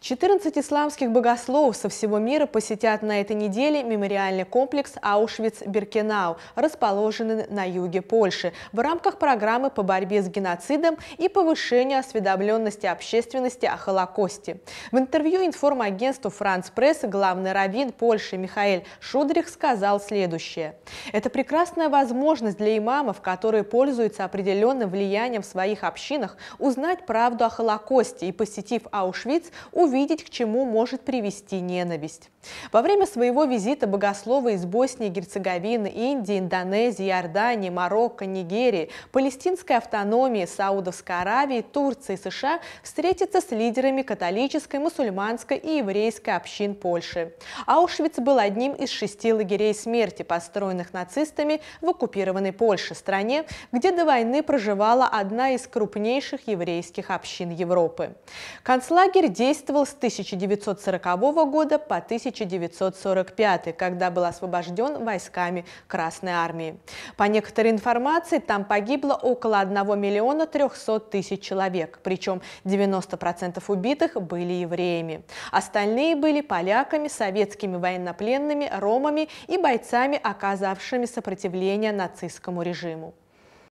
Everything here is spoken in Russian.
14 исламских богословов со всего мира посетят на этой неделе мемориальный комплекс Аушвиц-Биркенау, расположенный на юге Польши, в рамках программы по борьбе с геноцидом и повышению осведомленности общественности о Холокосте. В интервью информагентству «Франц Пресс» главный раввин Польши Михаил Шудрих сказал следующее. «Это прекрасная возможность для имамов, которые пользуются определенным влиянием в своих общинах, узнать правду о Холокосте и, посетив Аушвиц, увидеть увидеть, к чему может привести ненависть. Во время своего визита богословы из Боснии, Герцеговины, Индии, Индонезии, Иордании, Марокко, Нигерии, Палестинской автономии, Саудовской Аравии, Турции, и США встретятся с лидерами католической, мусульманской и еврейской общин Польши. Аушвиц был одним из шести лагерей смерти, построенных нацистами в оккупированной Польше, стране, где до войны проживала одна из крупнейших еврейских общин Европы. Концлагерь действовал действовал с 1940 года по 1945, когда был освобожден войсками Красной Армии. По некоторой информации, там погибло около 1 миллиона 300 тысяч человек, причем 90% убитых были евреями. Остальные были поляками, советскими военнопленными, ромами и бойцами, оказавшими сопротивление нацистскому режиму.